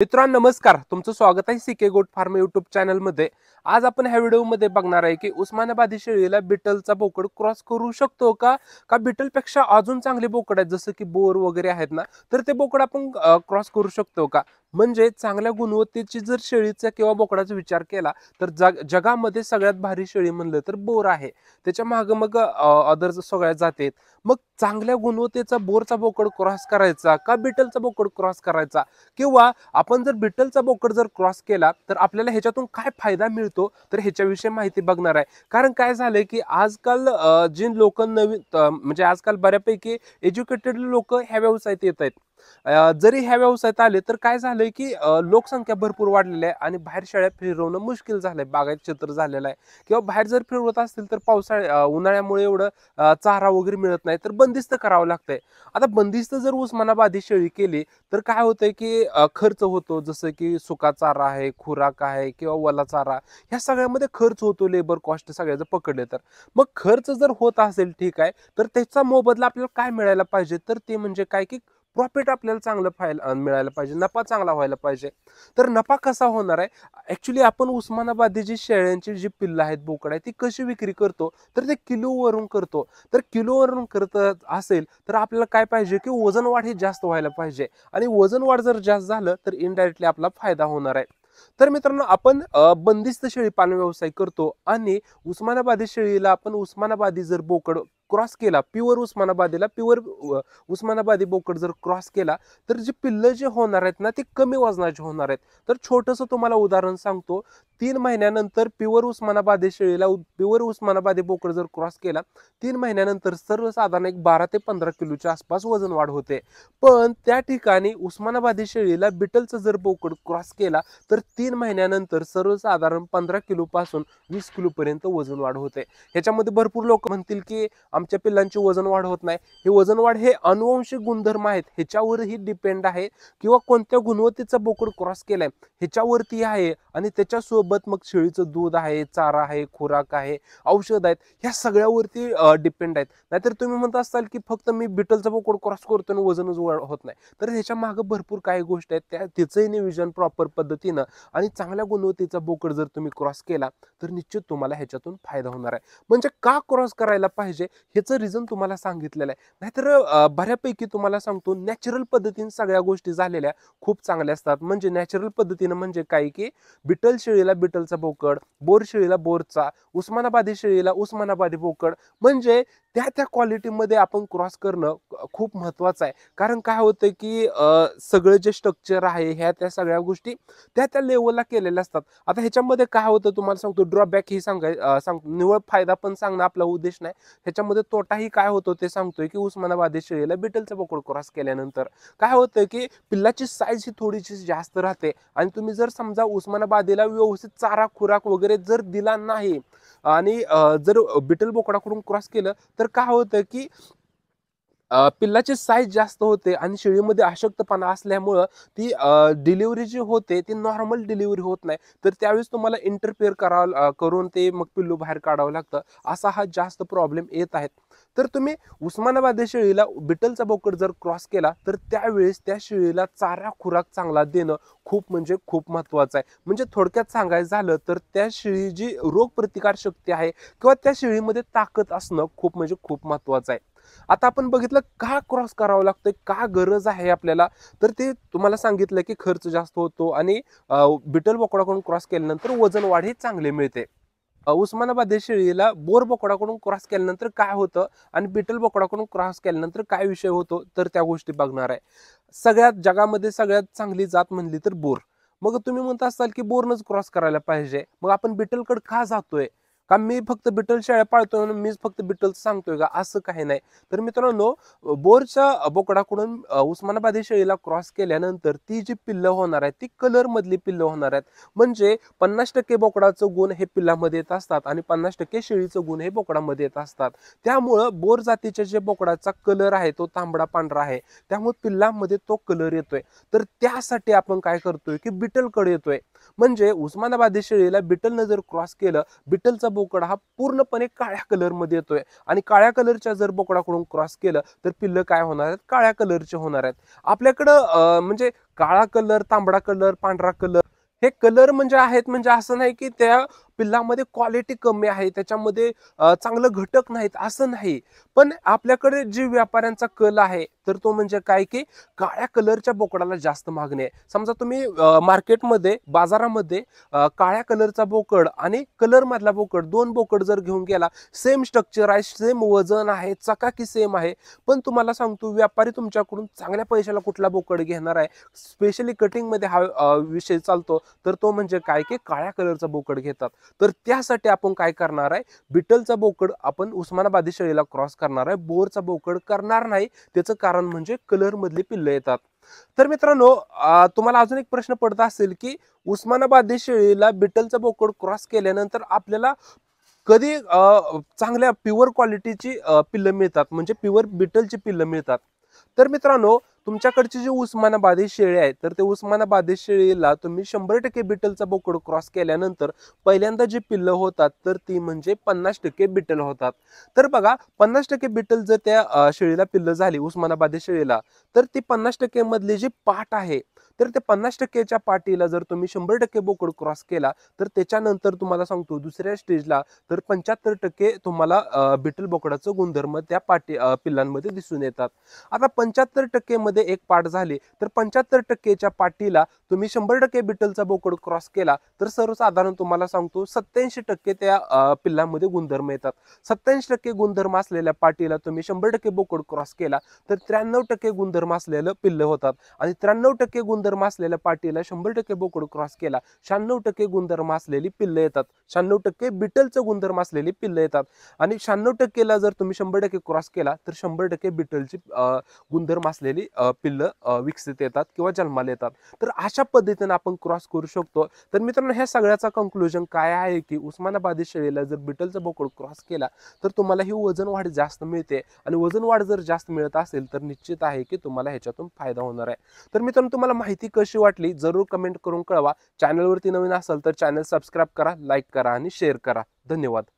मित्रांनो नमस्कार तुमचं स्वागत आहे सिके गोट फार्म युट्यूब मध्ये आज आपण ह्या व्हिडिओमध्ये बघणार आहे की उस्मानाबादी शेळीला बिटलचा बोकड क्रॉस करू शकतो का का पेक्षा अजून चांगले बोकड आहेत जसं की बोर वगैरे आहेत ना तर ते बोकड आपण क्रॉस करू शकतो का म्हणजे चांगल्या गुणवत्तेची जर शेळीचा किंवा बोकडाचा विचार केला तर जग जगामध्ये सगळ्यात भारी शेळी म्हणलं तर बोर आहे त्याच्या मागं मग अदर सगळ्या जाते मग चांगल्या गुणवत्तेचा बोरचा बोकड क्रॉस करायचा का बिटलचा बोकड क्रॉस करायचा किंवा आपण जर बिटलचा बोकड जर क्रॉस केला तर आपल्याला ह्याच्यातून काय फायदा मिळतो तर ह्याच्याविषयी माहिती बघणार आहे कारण काय झालंय की आजकाल जे लोक नवीन म्हणजे आजकाल बऱ्यापैकी एज्युकेटेड लोक ह्या व्यवसायात येत आहेत जरी ह्या व्यवसायात आले तर काय झालंय की लोकसंख्या भरपूर वाढलेली आहे आणि बाहेर शाळा फिरवणं मुश्किल झालंय बागायत क्षेत्र झालेलं आहे किंवा बाहेर जर फिरवत असतील तर पावसाळ्या उन्हाळ्यामुळे एवढं चारा वगैरे मिळत नाही तर बंदिस्त करावं लागतंय आता बंदिस्त जर उस्मानाबादी शेळी केली तर काय होतंय की खर्च होतो जसं की सुका चारा आहे खुराक आहे किंवा वला चारा ह्या सगळ्यामध्ये खर्च होतो लेबर कॉस्ट जर पकडले तर मग खर्च जर होत असेल ठीक आहे तर त्याचा मोबदला आपल्याला काय मिळायला पाहिजे तर ते म्हणजे काय की प्रॉफिट आपल्याला चांगलं फायला मिळायला पाहिजे नफा चांगला व्हायला पाहिजे तर नफा कसा होणार आहे ॲक्च्युली आपण उस्मानाबादी जी शेळ्यांची जी पिल्लं आहेत बोकड आहेत ती कशी विक्री करतो तर ते किलोवरून करतो तर किलोवरून करत असेल तर आपल्याला काय पाहिजे की वाढ ही जास्त व्हायला पाहिजे आणि वजन वाढ जर जास्त झालं तर इनडायरेक्टली आपला फायदा होणार आहे तर मित्रांनो आपण बंदिस्त शेळी पालन व्यवसाय करतो आणि उस्मानाबादी शेळीला आपण उस्मानाबादी जर बोकड क्रॉस केला प्युअर उस्मानाबादीला प्युअर उस्मानाबादी बोकड जर क्रॉस केला तर जे पिल्लं जे होणार आहेत ना ते कमी वजनाचे होणार आहेत तर छोटंसं तुम्हाला उदाहरण सांगतो तीन महिन्यानंतर प्युअर उस्मानाबादी शेळीला प्युअर उस्मानाबादी बोकड जर क्रॉस केला तीन महिन्यानंतर सर्वसाधारण एक बारा ते पंधरा किलोच्या आसपास वजन वाढ होते पण त्या ठिकाणी उस्मानाबादी शेळीला बिटलचं जर बोकड क्रॉस केला तर तीन महिन्यानंतर सर्वसाधारण पंधरा किलोपासून वीस किलोपर्यंत वजन वाढ होते ह्याच्यामध्ये भरपूर लोक म्हणतील की आमच्या पिल्लांची वजन वाढ होत नाही हे वजन वाढ हे अनुवंशिक गुणधर्म आहेत ह्याच्यावरही डिपेंड आहे किंवा कोणत्या गुणवत्तेचा बोकड क्रॉस केलाय ह्याच्यावरती आहे आणि त्याच्यासोबत मग शेळीचं दूध आहे चारा आहे खुराक आहे औषध आहेत ह्या सगळ्यावरती डिपेंड आहेत नाहीतर तुम्ही म्हणत असाल की फक्त मी बिटलचा बोकड क्रॉस करतो आणि वजनच होत नाही तर ह्याच्या मागं भरपूर काही गोष्ट आहेत त्या तिचंही नियोजन प्रॉपर पद्धतीनं आणि चांगल्या गुणवत्तेचा बोकड जर तुम्ही क्रॉस केला तर निश्चित तुम्हाला ह्याच्यातून फायदा होणार आहे म्हणजे का क्रॉस करायला पाहिजे ह्याचं रिझन तुम्हाला सांगितलेलं आहे नाहीतर बऱ्यापैकी तुम्हाला सांगतो नॅचरल पद्धतीने सगळ्या गोष्टी झालेल्या खूप चांगल्या असतात म्हणजे नॅचरल पद्धतीनं म्हणजे काय की बिटल शेळीला बिटलचा बोकड बोर शेळीला बोरचा उस्मानाबादी शेळीला उस्मानाबादी बोकड म्हणजे त्या त्या क्वालिटीमध्ये आपण क्रॉस करणं खूप महत्त्वाचं आहे कारण काय होतं की सगळं जे स्ट्रक्चर आहे ह्या त्या सगळ्या गोष्टी त्या त्या लेवलला केलेल्या असतात आता ह्याच्यामध्ये काय होतं तुम्हाला सांगतो ड्रॉबॅक ही सांगाय सांग निवळ फायदा पण सांगणं आपला उद्देश नाही ह्याच्यामध्ये तोटाही काय होतो ते सांगतोय की उस्मानाबादी शेळीला बिटलचा बोकड क्रॉस केल्यानंतर काय होतं की पिल्लाची साईज ही थोडीशी जास्त राहते आणि तुम्ही जर समजा उस्मानाबाद मादीला व्यवस्थित चारा खुराक वगैरे जर दिला नाही आणि जर बिटल बोकडाकडून क्रॉस केलं तर काय होतं की पिल्लाची साईज जास्त होते आणि शेळीमध्ये अशक्तपणा असल्यामुळं ती डिलिव्हरी जी होते ती नॉर्मल डिलिव्हरी होत नाही तर त्यावेळेस तुम्हाला इंटरफेअर करावं करून ते मग पिल्लू बाहेर काढावं लागतं असा हा जास्त प्रॉब्लेम येत आहेत तर तुम्ही उस्मानाबादी शेळीला बिटलचा बोकड जर क्रॉस केला तर त्यावेळेस त्या शेळीला चारा खुराक चांगला देणं खूप म्हणजे खूप महत्त्वाचं आहे म्हणजे थोडक्यात सांगायचं झालं तर त्या शेळी जी रोगप्रतिकार शक्ती आहे किंवा त्या शेळीमध्ये ताकद असणं खूप म्हणजे खूप महत्त्वाचं आहे आता आपण बघितलं का क्रॉस करावं लागतं का गरज आहे आपल्याला तर ते तुम्हाला सांगितलं की खर्च जास्त होतो आणि बिटल बोकडाकडून क्रॉस केल्यानंतर वजन वाढ चांगले मिळते उस्मानाबाद शेळीला बोर बोकडाकडून क्रॉस केल्यानंतर काय होतं आणि बिटल बोकडाकडून क्रॉस केल्यानंतर काय विषय होतो तर त्या गोष्टी बघणार आहे सगळ्यात जगामध्ये सगळ्यात चांगली जात म्हणली तर बोर मग तुम्ही म्हणता असाल की बोरनच क्रॉस करायला पाहिजे मग आपण बिटलकडे का जातोय का मी फक्त बिटल शाळा पाळतो म्हणून मीच फक्त बिटलचं सांगतोय का असं काही नाही तर मित्रांनो बोरच्या बोकडाकडून उस्मानाबादी शेळीला क्रॉस केल्यानंतर ती जी पिल्लं होणार आहेत ती कलर मधली पिल्लं होणार आहेत म्हणजे पन्नास टक्के बोकडाचं गुण हे पिल्लामध्ये येत असतात आणि पन्नास टक्के शेळीचं गुण हे बोकडामध्ये येत असतात त्यामुळं बोर जातीच्या जे बोकडाचा कलर आहे तो तांबडा पांढरा आहे त्यामुळे पिल्लामध्ये तो कलर येतोय तर त्यासाठी आपण काय करतोय की बिटलकडे येतोय म्हणजे उस्मानाबादी शेळीला बिटलनं जर क्रॉस केलं बिटलचा बोकडा हा पूर्णपणे काळ्या मध्ये येतोय आणि काळ्या कलरच्या जर बोकडाकडून क्रॉस केलं तर पिल्ल काय होणार आहेत काळ्या कलरचे होणार आहेत आपल्याकडं म्हणजे काळा कलर तांबडा कलर पांढरा कलर हे कलर म्हणजे आहेत म्हणजे असं नाही की त्या पिल्लामध्ये क्वालिटी कमी आहे त्याच्यामध्ये चांगलं घटक नाहीत असं नाही पण आपल्याकडे जी व्यापाऱ्यांचा कल आहे तर तो म्हणजे काय की काळ्या कलरच्या बोकडाला जास्त मागणी आहे समजा तुम्ही मार्केटमध्ये बाजारामध्ये काळ्या कलरचा बोकड आणि कलरमधला बोकड दोन बोकड जर घेऊन गेला सेम स्ट्रक्चर आहे सेम वजन आहे चकाकी सेम आहे पण तुम्हाला सांगतो व्यापारी तुमच्याकडून चांगल्या पैशाला कुठला बोकड घेणार आहे स्पेशली कटिंगमध्ये हा विषय चालतो तर तो म्हणजे काय की काळ्या कलरचा बोकड घेतात तर त्यासाठी आपण काय करणार आहे बिटलचा बोकड आपण उस्मानाबादी शेळीला क्रॉस करणार आहे बोरचा बोकड करणार नाही त्याचं कारण म्हणजे कलरमधली पिल्लं येतात तर मित्रांनो तुम्हाला अजून एक प्रश्न पडत असेल की उस्मानाबादी शेळीला बिटलचा बोकड क्रॉस केल्यानंतर आपल्याला कधी चांगल्या प्युअर क्वालिटीची पिल्लं मिळतात म्हणजे प्युअर बिटलची पिल्लं मिळतात तर मित्रांनो तुमच्याकडची जे उस्मानाबादी शेळी आहेत तर ते उस्मानाबादी शेळीला तुम्ही शंभर टक्के बिटलचा बोकड क्रॉस केल्यानंतर पहिल्यांदा जे पिल्लं होतात तर ती म्हणजे पन्नास टक्के बिटल होतात तर बघा पन्नास टक्के बिटल जर त्या शेळीला पिल्लं झाली उस्मानाबादी शेळीला तर ती पन्नास टक्के मधली जी पाठ आहे तर ते पन्नास टक्केच्या पाठीला जर तुम्ही शंभर टक्के बोकड क्रॉस केला तर त्याच्यानंतर तुम्हाला सांगतो दुसऱ्या स्टेजला तर पंच्याहत्तर टक्के तुम्हाला बिटल बोकडाचं गुणधर्म त्या पाटी पिल्लांमध्ये दिसून येतात आता पंच्याहत्तर टक्केमध्ये मध्ये एक पाठ झाली तर पंच्याहत्तर टक्केच्या पाठीला तुम्ही शंभर टक्के बिटलचा बोकड क्रॉस केला तर सर्वसाधारण तुम्हाला सांगतो सत्याऐंशी टक्के त्या पिल्लांमध्ये गुणधर्म येतात सत्याऐंशी टक्के गुणधर्म असलेल्या पाठीला तुम्ही शंभर टक्के बोकड क्रॉस केला तर त्र्याण्णव टक्के गुणधर्म असलेलं पिल्ल होतात आणि त्र्याण्णव टक्के गुणधर्म असलेल्या पाटीला शंभर टक्के बोकड क्रॉस केला शहाण्णव टक्के गुणधर्म असलेली पिल्ल येतात शहाण्णव टक्के बिटलचं गुणधर्म असलेली पिल्ल येतात आणि शहाण्णव टक्केला जर तुम्ही शंभर टक्के क्रॉस केला तर शंभर टक्के बिटलची गुणधर्म असलेली पिल्लं विकसित येतात किंवा जन्माला येतात तर अशा पद्धतीने आपण क्रॉस करू शकतो तर मित्रांनो ह्या सगळ्याचा कंक्लुजन काय आहे की उस्मानाबादी शेळीला जर बिटलचा बोकड क्रॉस केला तर तुम्हाला ही वजन वाढ जास्त मिळते आणि वजन वाढ जर जास्त मिळत असेल तर निश्चित आहे की तुम्हाला ह्याच्यातून फायदा होणार आहे तर मित्रांनो तुम्हाला माहिती कशी वाटली जरूर कमेंट करून कळवा चॅनलवरती नवीन असाल तर चॅनल सबस्क्राईब करा लाईक करा आणि शेअर करा धन्यवाद